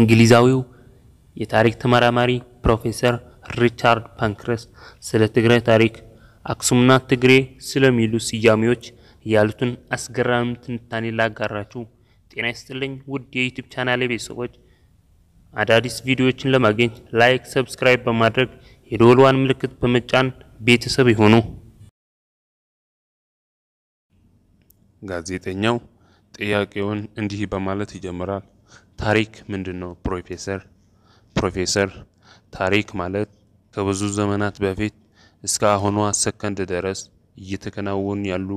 እንግሊዛዊው የታሪክ ተመራማሪ ፕሮፌሰር ሪቻርድ ፓንክረስ ስለ ትግራይ ታሪክ አክሱምና ትግሬ ስለሚሉ ስያሜዎች ያሉትን አስገራሚ ትንታኔ ላጋራችሁ። ጤና ይስጥልኝ ውድ የዩቲዩብ ቻናል ቤተሰቦች፣ አዳዲስ ቪዲዮዎችን ለማግኘት ላይክ፣ ሰብስክራይብ በማድረግ የደወልዋን ምልክት በመጫን ቤተሰብ ይሆኑ። ጋዜጠኛው ጥያቄውን እንዲህ በማለት ይጀምራል። ታሪክ ምንድን ነው? ፕሮፌሰር ፕሮፌሰር ታሪክ ማለት ከብዙ ዘመናት በፊት እስከ አሁኗ ሰከንድ ድረስ እየተከናወኑ ያሉ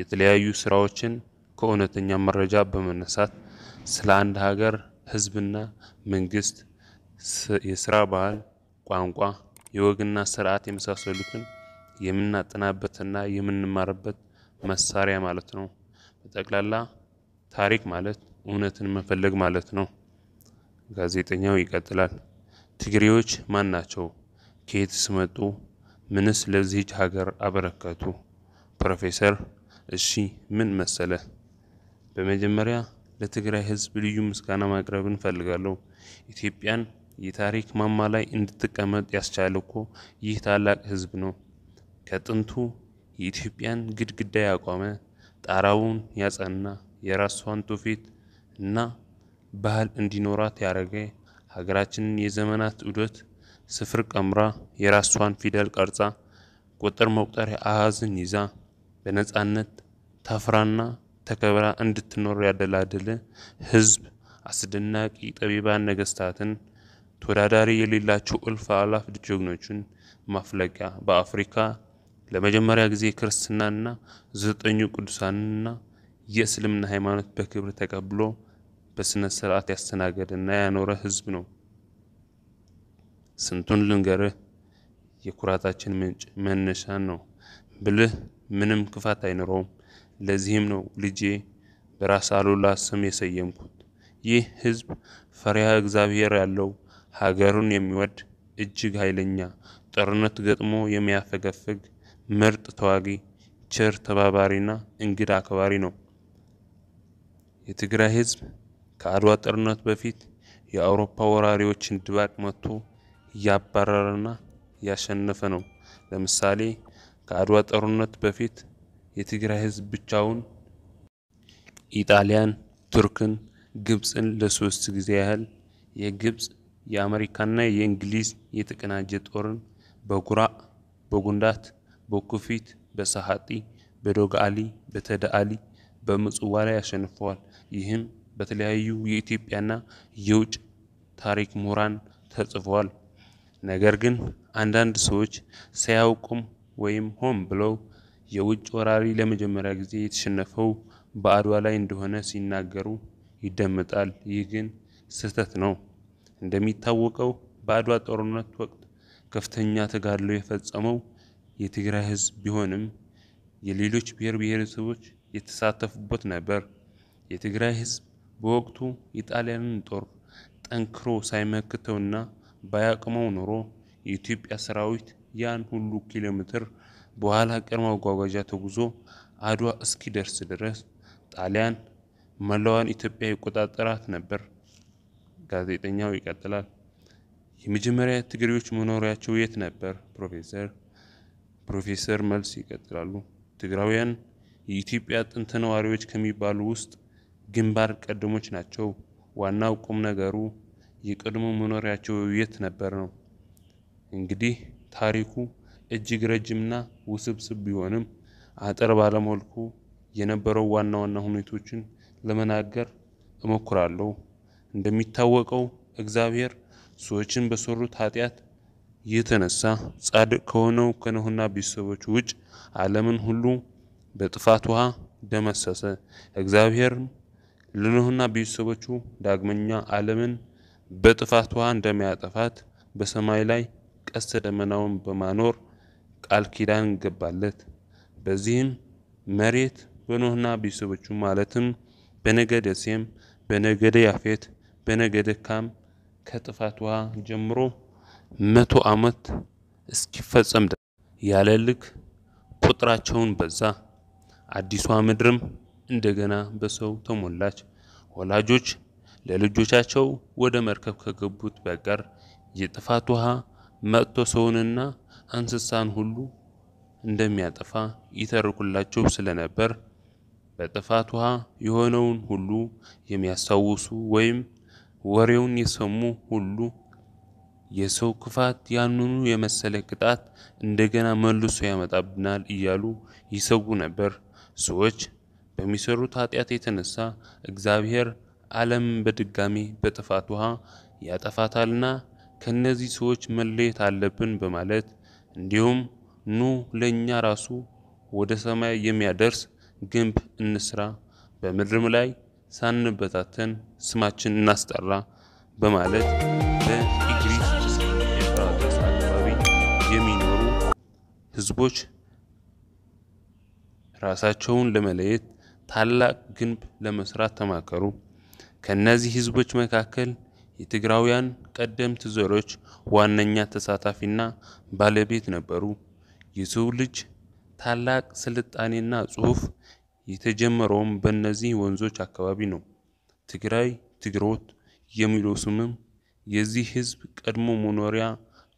የተለያዩ ስራዎችን ከእውነተኛ መረጃ በመነሳት ስለ አንድ ሀገር ህዝብና መንግስት፣ የስራ ባህል፣ ቋንቋ፣ የወግና ስርዓት የመሳሰሉትን የምናጠናበትና የምንማርበት መሳሪያ ማለት ነው። በጠቅላላ ታሪክ ማለት እውነትን መፈለግ ማለት ነው። ጋዜጠኛው ይቀጥላል። ትግሬዎች ማን ናቸው? ከየትስ መጡ? ምንስ ለዚህች ሀገር አበረከቱ? ፕሮፌሰር እሺ ምን መሰለ፣ በመጀመሪያ ለትግራይ ሕዝብ ልዩ ምስጋና ማቅረብ እንፈልጋለሁ። ኢትዮጵያን የታሪክ ማማ ላይ እንድትቀመጥ ያስቻለ እኮ ይህ ታላቅ ሕዝብ ነው። ከጥንቱ የኢትዮጵያን ግድግዳ ያቆመ፣ ጣራውን ያጸና፣ የራሷን ትውፊት እና ባህል እንዲኖራት ያደረገ ሀገራችንን የዘመናት ዑደት ስፍር ቀምራ የራሷን ፊደል ቀርጻ ቁጥር መቁጠሪያ አሃዝን ይዛ በነፃነት ተፍራና ተከብራ እንድትኖር ያደላደለ ህዝብ አስደናቂ ጠቢባን ነገስታትን ተወዳዳሪ የሌላቸው እልፍ አላፍ ጀግኖችን ማፍለቂያ በአፍሪካ ለመጀመሪያ ጊዜ ክርስትናና ዘጠኙ ቅዱሳንና የእስልምና ሃይማኖት በክብር ተቀብሎ በስነ ስርዓት ያስተናገደና ያኖረ ህዝብ ነው። ስንቱን ልንገርህ፣ የኩራታችን ምንጭ መነሻን ነው ብልህ ምንም ክፋት አይኖረውም። ለዚህም ነው ልጄ በራስ አሉላ ስም የሰየምኩት። ይህ ህዝብ ፈሪሃ እግዚአብሔር ያለው ሀገሩን የሚወድ እጅግ ኃይለኛ ጦርነት ገጥሞ የሚያፈገፍግ ምርጥ ተዋጊ፣ ቸር ተባባሪና እንግዳ አክባሪ ነው። የትግራይ ህዝብ ከአድዋ ጦርነት በፊት የአውሮፓ ወራሪዎችን ድባቅ መቶ እያባረረና እያሸነፈ ነው። ለምሳሌ ከአድዋ ጦርነት በፊት የትግራይ ህዝብ ብቻውን ኢጣሊያን፣ ቱርክን፣ ግብፅን ለሶስት ጊዜ ያህል የግብፅ የአሜሪካና የእንግሊዝ የተቀናጀ ጦርን በጉራ በጉንዳት፣ በኩፊት፣ በሰሓጢ፣ በዶጋሊ፣ በተዳአሊ፣ በምጽዋ ላይ ያሸንፈዋል። ይህም በተለያዩ የኢትዮጵያና የውጭ ታሪክ ምሁራን ተጽፏል። ነገር ግን አንዳንድ ሰዎች ሳያውቁም ወይም ሆን ብለው የውጭ ወራሪ ለመጀመሪያ ጊዜ የተሸነፈው በአድዋ ላይ እንደሆነ ሲናገሩ ይደመጣል። ይህ ግን ስህተት ነው። እንደሚታወቀው በአድዋ ጦርነት ወቅት ከፍተኛ ተጋድሎ የፈጸመው የትግራይ ሕዝብ ቢሆንም የሌሎች ብሔር ብሔረሰቦች የተሳተፉበት ነበር። የትግራይ ሕዝብ በወቅቱ የጣሊያንን ጦር ጠንክሮ ሳይመክተውና ባያቅመው ኖሮ የኢትዮጵያ ሰራዊት ያን ሁሉ ኪሎ ሜትር በኋላ ቀር መጓጓዣ ተጉዞ አድዋ እስኪደርስ ድረስ ጣሊያን መላዋን ኢትዮጵያ ይቆጣጠራት ነበር። ጋዜጠኛው ይቀጥላል። የመጀመሪያ ትግሬዎች መኖሪያቸው የት ነበር? ፕሮፌሰር ፕሮፌሰር መልስ ይቀጥላሉ። ትግራውያን የኢትዮጵያ ጥንት ነዋሪዎች ከሚባሉ ውስጥ ግንባር ቀደሞች ናቸው። ዋናው ቁም ነገሩ የቀድሞ መኖሪያቸው የት ነበር ነው። እንግዲህ ታሪኩ እጅግ ረጅምና ውስብስብ ቢሆንም አጠር ባለመልኩ የነበረው ዋና ዋና ሁኔታዎችን ለመናገር እሞክራለሁ። እንደሚታወቀው እግዚአብሔር ሰዎችን በሰሩት ኃጢአት የተነሳ ጻድቅ ከሆነው ከኖህና ቤተሰቦች ውጭ ዓለምን ሁሉ በጥፋት ውሃ ደመሰሰ። እግዚአብሔርም ለኖህና ቤተሰቦቹ ዳግመኛ ዓለምን በጥፋት ውሃ እንደሚያጠፋት በሰማይ ላይ ቀስተ ደመናውን በማኖር ቃል ኪዳን ገባለት። በዚህም መሬት በኖህና ቤተሰቦቹ ማለትም በነገደ ሴም፣ በነገደ ያፌት፣ በነገደ ካም ከጥፋት ውሃ ጀምሮ መቶ ዓመት እስኪፈጸም ያለ ልክ ቁጥራቸውን በዛ። አዲሷ ምድርም እንደገና በሰው ተሞላች። ወላጆች ለልጆቻቸው ወደ መርከብ ከገቡት በቀር የጥፋት ውሃ መጥቶ ሰውንና እንስሳን ሁሉ እንደሚያጠፋ ይተርኩላቸው ስለነበር በጥፋት ውሃ የሆነውን ሁሉ የሚያስታውሱ ወይም ወሬውን የሰሙ ሁሉ የሰው ክፋት ያንኑ የመሰለ ቅጣት እንደገና መልሶ ያመጣብናል እያሉ ይሰጉ ነበር። ሰዎች በሚሰሩት ኃጢአት የተነሳ እግዚአብሔር ዓለም በድጋሚ በጥፋት ውሃ ያጠፋታልና ከእነዚህ ሰዎች መለየት አለብን በማለት እንዲሁም ኑ ለእኛ ራሱ ወደ ሰማይ የሚያደርስ ግንብ እንስራ፣ በምድርም ላይ ሳንበታተን ስማችን እናስጠራ በማለት በኢግሪስ የፍራደስ አካባቢ የሚኖሩ ህዝቦች ራሳቸውን ለመለየት ታላቅ ግንብ ለመስራት ተማከሩ። ከእነዚህ ህዝቦች መካከል የትግራውያን ቀደምት ዘሮች ዋነኛ ተሳታፊና ባለቤት ነበሩ። የሰው ልጅ ታላቅ ስልጣኔና ጽሑፍ የተጀመረውም በእነዚህ ወንዞች አካባቢ ነው። ትግራይ ትግሮት የሚለው ስምም የዚህ ህዝብ ቀድሞ መኖሪያ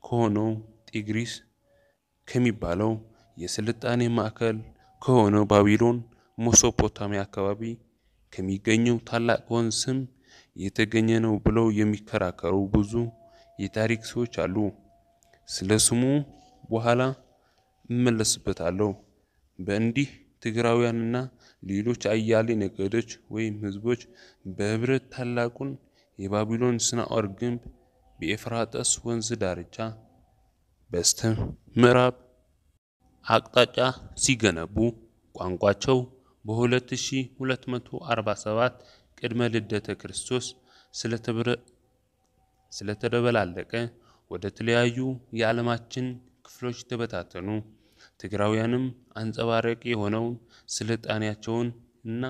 ከሆነው ጤግሪስ ከሚባለው የስልጣኔ ማዕከል ከሆነው ባቢሎን ሞሶፖታሚያ አካባቢ ከሚገኘው ታላቅ ወንዝ ስም የተገኘ ነው ብለው የሚከራከሩ ብዙ የታሪክ ሰዎች አሉ። ስለ ስሙ በኋላ እመለስበታለሁ። በእንዲህ ትግራውያንና ሌሎች አያሌ ነገዶች ወይም ህዝቦች በህብረት ታላቁን የባቢሎን ስናኦር ግንብ በኤፍራጠስ ወንዝ ዳርቻ በስተ ምዕራብ አቅጣጫ ሲገነቡ ቋንቋቸው በ2247 ቅድመ ልደተ ክርስቶስ ስለተደበላለቀ ወደ ተለያዩ የዓለማችን ክፍሎች ተበታተኑ። ትግራውያንም አንጸባራቂ የሆነውን ስልጣኔያቸውን እና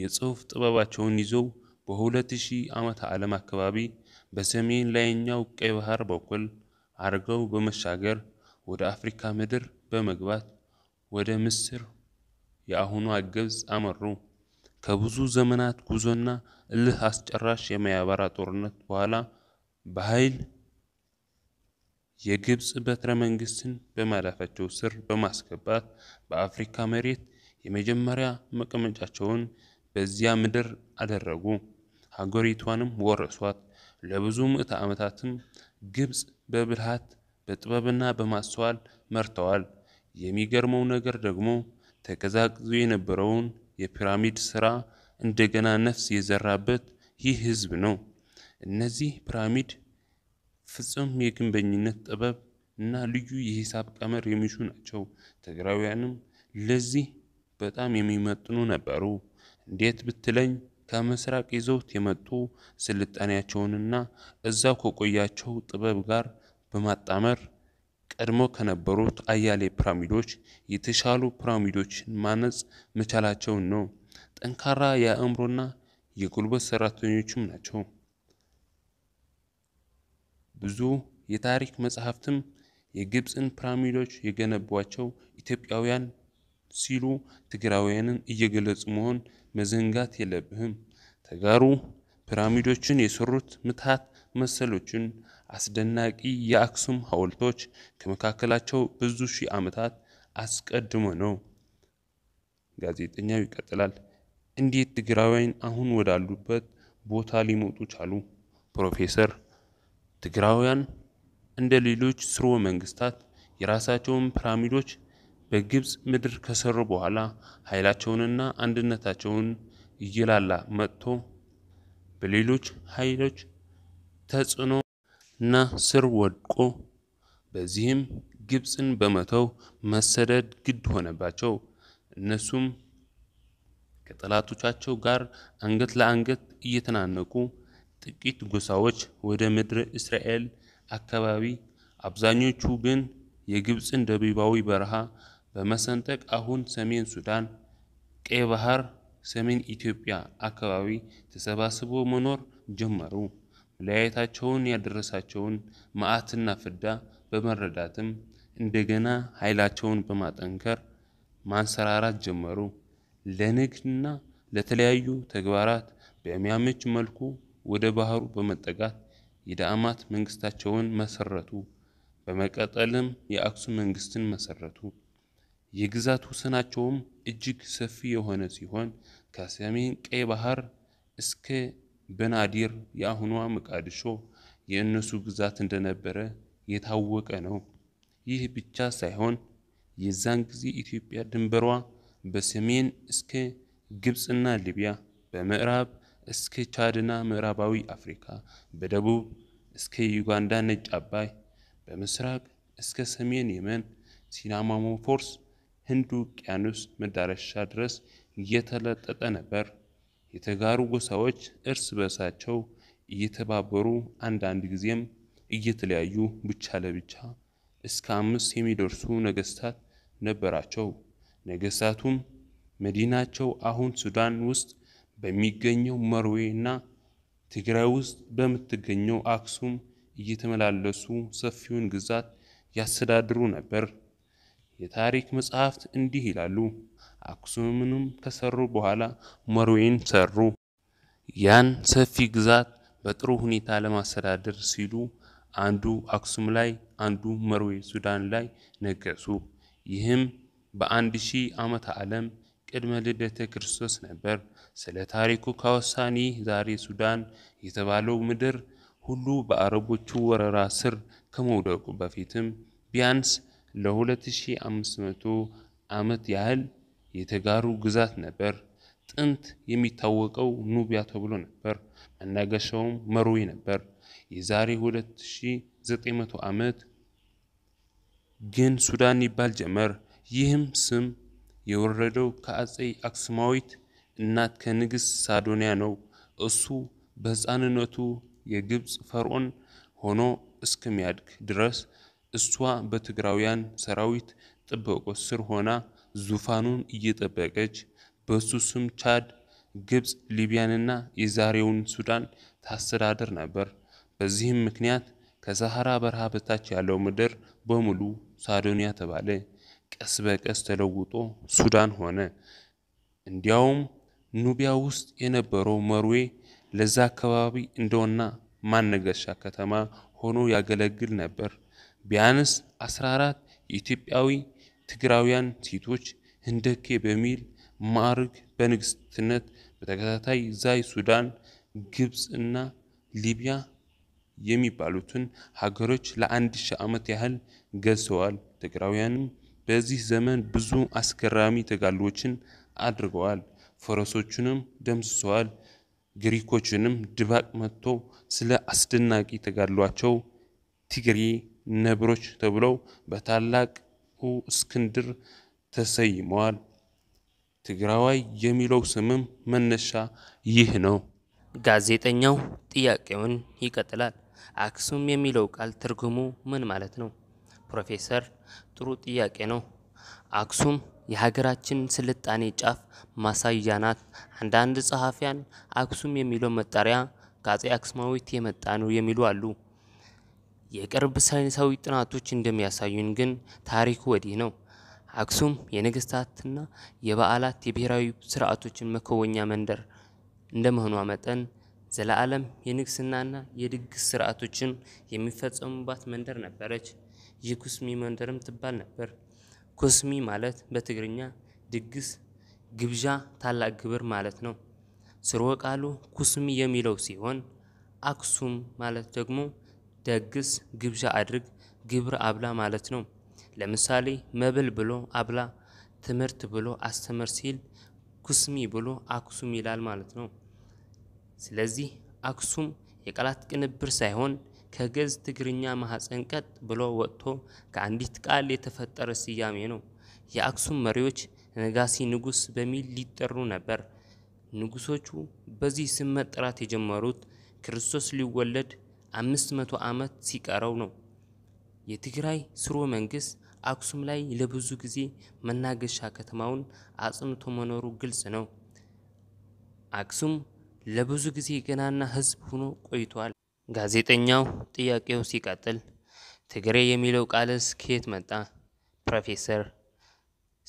የጽሑፍ ጥበባቸውን ይዘው በ2000 ዓመተ ዓለም አካባቢ በሰሜን ላይኛው ቀይ ባህር በኩል አድርገው በመሻገር ወደ አፍሪካ ምድር በመግባት ወደ ምስር የአሁኗ ግብፅ አመሩ። ከብዙ ዘመናት ጉዞና እልህ አስጨራሽ የማያበራ ጦርነት በኋላ በኃይል የግብፅ በትረ መንግስትን በማዳፋቸው ስር በማስገባት በአፍሪካ መሬት የመጀመሪያ መቀመጫቸውን በዚያ ምድር አደረጉ። ሀገሪቷንም ወረሷት። ለብዙ ምዕተ ዓመታትም ግብፅ በብልሃት በጥበብና በማስተዋል መርተዋል። የሚገርመው ነገር ደግሞ ተቀዛቅዞ የነበረውን የፒራሚድ ሥራ እንደገና ነፍስ የዘራበት ይህ ሕዝብ ነው። እነዚህ ፒራሚድ ፍጹም የግንበኝነት ጥበብ እና ልዩ የሂሳብ ቀመር የሚሹ ናቸው። ትግራውያንም ለዚህ በጣም የሚመጥኑ ነበሩ። እንዴት ብትለኝ ከምስራቅ ይዘውት የመጡ ስልጣኔያቸውንና እዛው ከቆያቸው ጥበብ ጋር በማጣመር ቀድሞ ከነበሩት አያሌ ፒራሚዶች የተሻሉ ፒራሚዶችን ማነጽ መቻላቸውን ነው። ጠንካራ የአእምሮና የጉልበት ሰራተኞችም ናቸው። ብዙ የታሪክ መጽሐፍትም የግብፅን ፒራሚዶች የገነቧቸው ኢትዮጵያውያን ሲሉ ትግራውያንን እየገለጹ መሆን መዘንጋት የለብህም። ተጋሩ ፒራሚዶችን የሰሩት ምትሃት መሰሎችን አስደናቂ የአክሱም ሐውልቶች ከመካከላቸው ብዙ ሺህ ዓመታት አስቀድሞ ነው። ጋዜጠኛው ይቀጥላል። እንዴት ትግራውያን አሁን ወዳሉበት ቦታ ሊመጡ ቻሉ? ፕሮፌሰር ትግራውያን እንደ ሌሎች ስርወ መንግስታት የራሳቸውን ፒራሚዶች በግብፅ ምድር ከሰሩ በኋላ ኃይላቸውንና አንድነታቸውን እየላላ መጥቶ በሌሎች ኃይሎች ተጽዕኖ እና ስር ወድቆ በዚህም ግብፅን በመተው መሰደድ ግድ ሆነባቸው። እነሱም ከጠላቶቻቸው ጋር አንገት ለአንገት እየተናነቁ ጥቂት ጎሳዎች ወደ ምድረ እስራኤል አካባቢ፣ አብዛኞቹ ግን የግብፅን ደቡባዊ በረሃ በመሰንጠቅ አሁን ሰሜን ሱዳን፣ ቀይ ባህር፣ ሰሜን ኢትዮጵያ አካባቢ ተሰባስቦ መኖር ጀመሩ። ለያየታቸውን ያደረሳቸውን መዓትና ፍዳ በመረዳትም እንደገና ኃይላቸውን በማጠንከር ማንሰራራት ጀመሩ። ለንግድና ለተለያዩ ተግባራት በሚያመች መልኩ ወደ ባህሩ በመጠጋት የዳማት መንግስታቸውን መሰረቱ። በመቀጠልም የአክሱም መንግስትን መሰረቱ። የግዛት ውሰናቸውም እጅግ ሰፊ የሆነ ሲሆን ከሰሜን ቀይ ባህር እስከ በናዲር የአሁኗ መቃድሾ የእነሱ ግዛት እንደነበረ የታወቀ ነው። ይህ ብቻ ሳይሆን የዛን ጊዜ ኢትዮጵያ ድንበሯ በሰሜን እስከ ግብፅና ሊቢያ፣ በምዕራብ እስከ ቻድና ምዕራባዊ አፍሪካ፣ በደቡብ እስከ ዩጋንዳ ነጭ አባይ፣ በምስራቅ እስከ ሰሜን የመን ሲናማሞፎርስ ህንድ ውቅያኖስ መዳረሻ ድረስ እየተለጠጠ ነበር። የተጋሩ ጎሳዎች እርስ በርሳቸው እየተባበሩ አንዳንድ ጊዜም እየተለያዩ ብቻ ለብቻ እስከ አምስት የሚደርሱ ነገስታት ነበራቸው። ነገስታቱም መዲናቸው አሁን ሱዳን ውስጥ በሚገኘው መርዌ እና ትግራይ ውስጥ በምትገኘው አክሱም እየተመላለሱ ሰፊውን ግዛት ያስተዳድሩ ነበር። የታሪክ መጽሐፍት እንዲህ ይላሉ። አክሱምንም ከሰሩ በኋላ መርዌን ሰሩ። ያን ሰፊ ግዛት በጥሩ ሁኔታ ለማስተዳደር ሲሉ አንዱ አክሱም ላይ አንዱ መርዌ ሱዳን ላይ ነገሱ። ይህም በአንድ ሺህ ዓመተ ዓለም ቅድመ ልደተ ክርስቶስ ነበር። ስለ ታሪኩ ካወሳኒ ዛሬ ሱዳን የተባለው ምድር ሁሉ በአረቦቹ ወረራ ስር ከመውደቁ በፊትም ቢያንስ ለ2500 ዓመት ያህል የተጋሩ ግዛት ነበር። ጥንት የሚታወቀው ኑቢያ ተብሎ ነበር። መናገሻውም መሮዌ ነበር። የዛሬ 2900 ዓመት ግን ሱዳን ይባል ጀመር። ይህም ስም የወረደው ከአጼ አክስማዊት እናት ከንግሥት ሳዶንያ ነው። እሱ በሕፃንነቱ የግብፅ ፈርዖን ሆኖ እስከሚያድግ ድረስ እሷ በትግራውያን ሰራዊት ጥበቆ ስር ሆና ዙፋኑን እየጠበቀች በሱ ስም ቻድ፣ ግብፅ፣ ሊቢያንና የዛሬውን ሱዳን ታስተዳድር ነበር። በዚህም ምክንያት ከሰሐራ በረሃ በታች ያለው ምድር በሙሉ ሳዶንያ ተባለ። ቀስ በቀስ ተለውጦ ሱዳን ሆነ። እንዲያውም ኑቢያ ውስጥ የነበረው መርዌ ለዛ አካባቢ እንደዋና ማነገሻ ከተማ ሆኖ ያገለግል ነበር። ቢያንስ 14 የኢትዮጵያዊ ትግራውያን ሴቶች ህንደኬ በሚል ማዕርግ በንግስትነት በተከታታይ ዛይ ሱዳን፣ ግብፅ እና ሊቢያ የሚባሉትን ሀገሮች ለአንድ ሺህ ዓመት ያህል ገዝተዋል። ትግራውያንም በዚህ ዘመን ብዙ አስገራሚ ተጋድሎዎችን አድርገዋል። ፈረሶቹንም ደምስሰዋል። ግሪኮችንም ድባቅ መጥቶ ስለ አስደናቂ ተጋድሏቸው ትግሬ ነብሮች ተብለው በታላቅ እስክንድር ተሰይመዋል። ትግራዋይ የሚለው ስምም መነሻ ይህ ነው። ጋዜጠኛው ጥያቄውን ይቀጥላል። አክሱም የሚለው ቃል ትርጉሙ ምን ማለት ነው? ፕሮፌሰር፣ ጥሩ ጥያቄ ነው። አክሱም የሀገራችን ስልጣኔ ጫፍ ማሳያ ናት። አንዳንድ ጸሐፊያን አክሱም የሚለው መጠሪያ ከአጼ አክስማዊት የመጣ ነው የሚሉ አሉ። የቅርብ ሳይንሳዊ ጥናቶች እንደሚያሳዩን ግን ታሪኩ ወዲህ ነው። አክሱም የነገስታትና የበዓላት የብሔራዊ ስርዓቶችን መከወኛ መንደር እንደመሆኗ መጠን ዘለዓለም የንግስናና የድግስ ስርዓቶችን የሚፈጸሙባት መንደር ነበረች። ይህ ኩስሚ መንደርም ትባል ነበር። ኩስሚ ማለት በትግርኛ ድግስ፣ ግብዣ፣ ታላቅ ግብር ማለት ነው። ስርወ ቃሉ ኩስሚ የሚለው ሲሆን አክሱም ማለት ደግሞ ደግስ፣ ግብዣ አድርግ፣ ግብር አብላ ማለት ነው። ለምሳሌ መብል ብሎ አብላ፣ ትምህርት ብሎ አስተምር ሲል ኩስሚ ብሎ አክሱም ይላል ማለት ነው። ስለዚህ አክሱም የቃላት ቅንብር ሳይሆን ከግዕዝ ትግርኛ ማህፀን ቀጥ ብሎ ወጥቶ ከአንዲት ቃል የተፈጠረ ስያሜ ነው። የአክሱም መሪዎች ነጋሲ ንጉስ በሚል ሊጠሩ ነበር። ንጉሶቹ በዚህ ስም መጠራት የጀመሩት ክርስቶስ ሊወለድ አምስት መቶ ዓመት ሲቀረው ነው። የትግራይ ስርወ መንግስት አክሱም ላይ ለብዙ ጊዜ መናገሻ ከተማውን አጽንቶ መኖሩ ግልጽ ነው። አክሱም ለብዙ ጊዜ ገናና ህዝብ ሆኖ ቆይቷል። ጋዜጠኛው ጥያቄው ሲቀጥል ትግሬ የሚለው ቃልስ ከየት መጣ? ፕሮፌሰር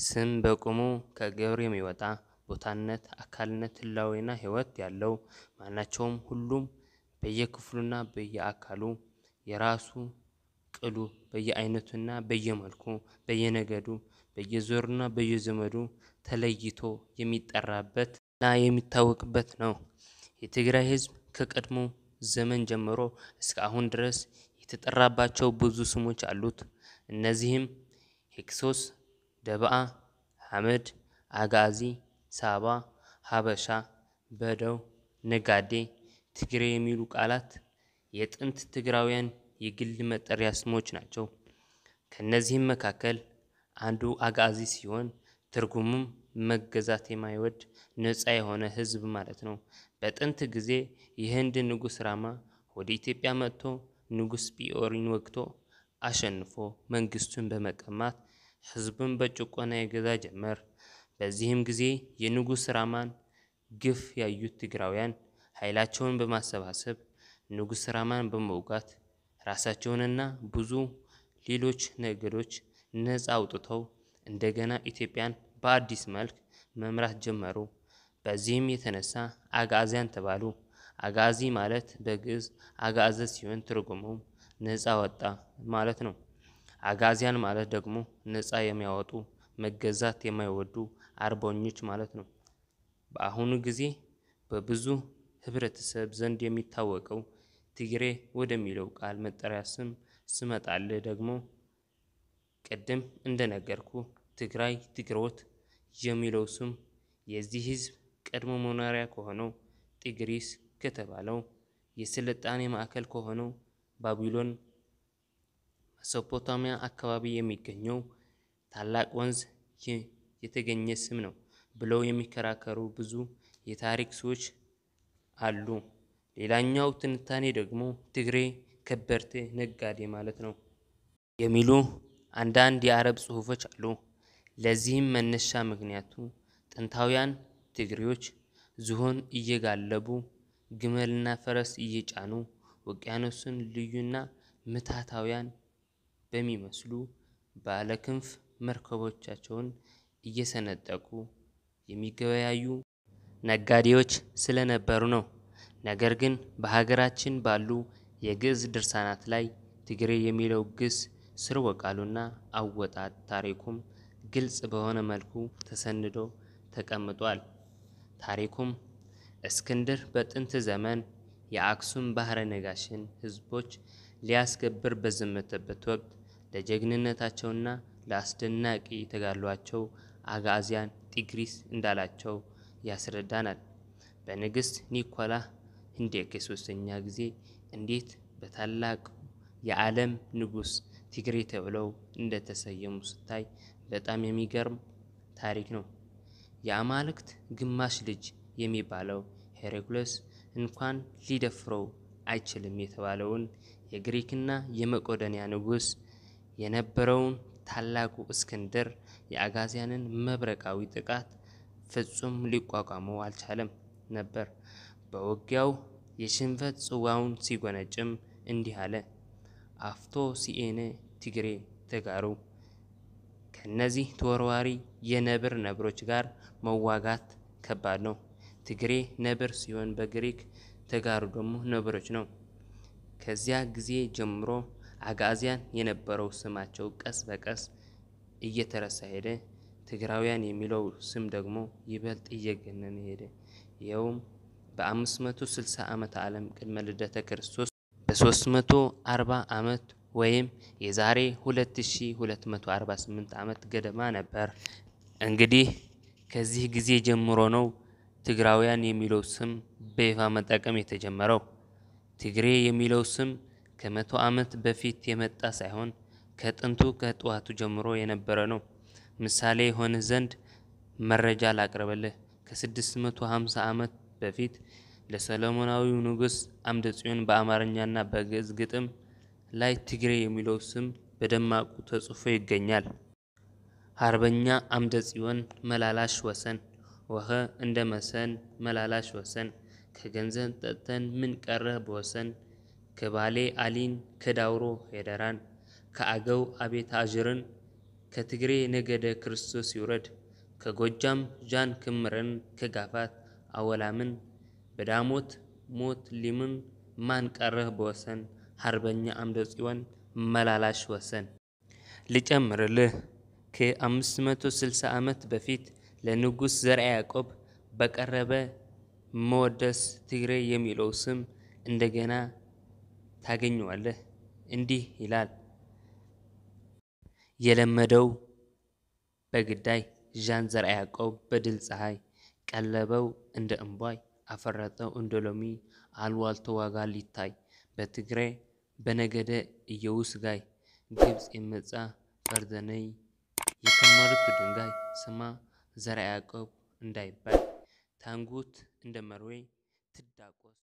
ስም በቁሙ ከግብር የሚወጣ ቦታነት፣ አካልነት፣ ህላዌና ህይወት ያለው ማናቸውም ሁሉም በየክፍሉና በየአካሉ የራሱ ቅሉ በየአይነቱና በየመልኩ በየነገዱ በየዞርና በየዘመዱ ተለይቶ የሚጠራበት እና የሚታወቅበት ነው። የትግራይ ህዝብ ከቀድሞ ዘመን ጀምሮ እስከ አሁን ድረስ የተጠራባቸው ብዙ ስሞች አሉት። እነዚህም ሄክሶስ፣ ደብአ፣ ሐመድ፣ አጋዚ፣ ሳባ፣ ሀበሻ፣ በደው፣ ነጋዴ ትግሬ የሚሉ ቃላት የጥንት ትግራውያን የግል መጠሪያ ስሞች ናቸው። ከእነዚህም መካከል አንዱ አጋዚ ሲሆን ትርጉሙም መገዛት የማይወድ ነፃ የሆነ ህዝብ ማለት ነው። በጥንት ጊዜ የህንድ ንጉሥ ራማ ወደ ኢትዮጵያ መጥቶ ንጉሥ ቢኦሪን ወግቶ አሸንፎ መንግስቱን በመቀማት ህዝብን በጭቆና የገዛ ጀመር። በዚህም ጊዜ የንጉሥ ራማን ግፍ ያዩት ትግራውያን ኃይላቸውን በማሰባሰብ ንጉሥ ራማን በመውጋት ራሳቸውንና ብዙ ሌሎች ነገዶች ነፃ አውጥተው እንደገና ኢትዮጵያን በአዲስ መልክ መምራት ጀመሩ። በዚህም የተነሳ አጋዚያን ተባሉ። አጋዚ ማለት በግዕዝ አጋዘ ሲሆን ትርጉሙም ነፃ ወጣ ማለት ነው። አጋዚያን ማለት ደግሞ ነፃ የሚያወጡ መገዛት የማይወዱ አርበኞች ማለት ነው። በአሁኑ ጊዜ በብዙ ህብረተሰብ ዘንድ የሚታወቀው ትግሬ ወደሚለው ቃል መጠሪያ ስም ስመጣለ ደግሞ ቅድም እንደነገርኩ ትግራይ፣ ትግሮት የሚለው ስም የዚህ ህዝብ ቀድሞ መኖሪያ ከሆነው ጢግሪስ ከተባለው የስልጣኔ ማዕከል ከሆነው ባቢሎን መሶፖታሚያ አካባቢ የሚገኘው ታላቅ ወንዝ የተገኘ ስም ነው ብለው የሚከራከሩ ብዙ የታሪክ ሰዎች አሉ። ሌላኛው ትንታኔ ደግሞ ትግሬ ከበርቴ ነጋዴ ማለት ነው የሚሉ አንዳንድ የአረብ ጽሁፎች አሉ። ለዚህም መነሻ ምክንያቱ ጥንታውያን ትግሬዎች ዝሆን እየጋለቡ ግመልና ፈረስ እየጫኑ ውቅያኖስን ልዩና ምታታውያን በሚመስሉ ባለ ክንፍ መርከቦቻቸውን እየሰነጠቁ የሚገበያዩ ነጋዴዎች ስለነበሩ ነው። ነገር ግን በሀገራችን ባሉ የግዕዝ ድርሳናት ላይ ትግሬ የሚለው ግስ ስርወ ቃሉና አወጣጥ ታሪኩም ግልጽ በሆነ መልኩ ተሰንዶ ተቀምጧል። ታሪኩም እስክንድር በጥንት ዘመን የአክሱም ባህረ ነጋሽን ህዝቦች ሊያስገብር በዘመተበት ወቅት ለጀግንነታቸውና ለአስደናቂ ተጋድሏቸው አጋዚያን ጢግሪስ እንዳላቸው ያስረዳናል። በንግሥት ኒኮላ ህንዴክ የሶስተኛ ጊዜ እንዴት በታላቅ የዓለም ንጉሥ ቲግሬ ተብለው እንደተሰየሙ ስታይ በጣም የሚገርም ታሪክ ነው። የአማልክት ግማሽ ልጅ የሚባለው ሄሬኩለስ እንኳን ሊደፍረው አይችልም የተባለውን የግሪክና የመቆዶንያ ንጉሥ የነበረውን ታላቁ እስክንድር የአጋዚያንን መብረቃዊ ጥቃት ፍጹም ሊቋቋመው አልቻለም ነበር። በውጊያው የሽንፈት ጽዋውን ሲጎነጭም እንዲህ አለ። አፍቶ ሲኤነ ትግሬ ተጋሩ። ከነዚህ ተወርዋሪ የነብር ነብሮች ጋር መዋጋት ከባድ ነው። ትግሬ ነብር ሲሆን በግሪክ ተጋሩ ደግሞ ነብሮች ነው። ከዚያ ጊዜ ጀምሮ አጋዚያን የነበረው ስማቸው ቀስ በቀስ እየተረሳ ሄደ። ትግራውያን የሚለው ስም ደግሞ ይበልጥ እየገነነ ሄደ። ይኸውም በ560 ዓመት ዓለም ቅድመ ልደተ ክርስቶስ በ340 ዓመት ወይም የዛሬ 2248 ዓመት ገደማ ነበር። እንግዲህ ከዚህ ጊዜ ጀምሮ ነው ትግራውያን የሚለው ስም በይፋ መጠቀም የተጀመረው። ትግሬ የሚለው ስም ከመቶ ዓመት በፊት የመጣ ሳይሆን ከጥንቱ ከጥዋቱ ጀምሮ የነበረ ነው። ምሳሌ የሆነ ዘንድ መረጃ ላቅርብልህ። ከ650 ዓመት በፊት ለሰለሞናዊው ንጉሥ አምደ ጽዮን በአማርኛና በግዕዝ ግጥም ላይ ትግሬ የሚለው ስም በደማቁ ተጽፎ ይገኛል። አርበኛ አምደ ጽዮን መላላሽ ወሰን ወኸ እንደ መሰን መላላሽ ወሰን ከገንዘብ ጠጥተን ምን ቀረ በወሰን ከባሌ አሊን ከዳውሮ ሄደራን ከአገው አቤት አዥርን ከትግሬ ነገደ ክርስቶስ ይውረድ፣ ከጎጃም ጃን ክምረን፣ ከጋፋት አወላምን፣ በዳሞት ሞት ሊምን ማን ቀረህ በወሰን ሀርበኛ አምደ ጽዮን መላላሽ ወሰን። ልጨምርልህ ከ560 ዓመት በፊት ለንጉሥ ዘርአ ያዕቆብ በቀረበ መወደስ ትግሬ የሚለው ስም እንደገና ታገኘዋለህ። እንዲህ ይላል የለመደው በግዳይ ዣን ዘርአ ያዕቆብ በድል ፀሐይ ቀለበው እንደ እምቧይ አፈረጠው እንደ ሎሚ አልዋልቶ ዋጋ ሊታይ በትግሬ በነገደ እየውስ ጋይ ግብፅ የመጻ በርዘነይ የከመሩት ድንጋይ ስማ ዘርአ ያዕቆብ እንዳይባል ታንጉት እንደ መርዌ ትዳቆስ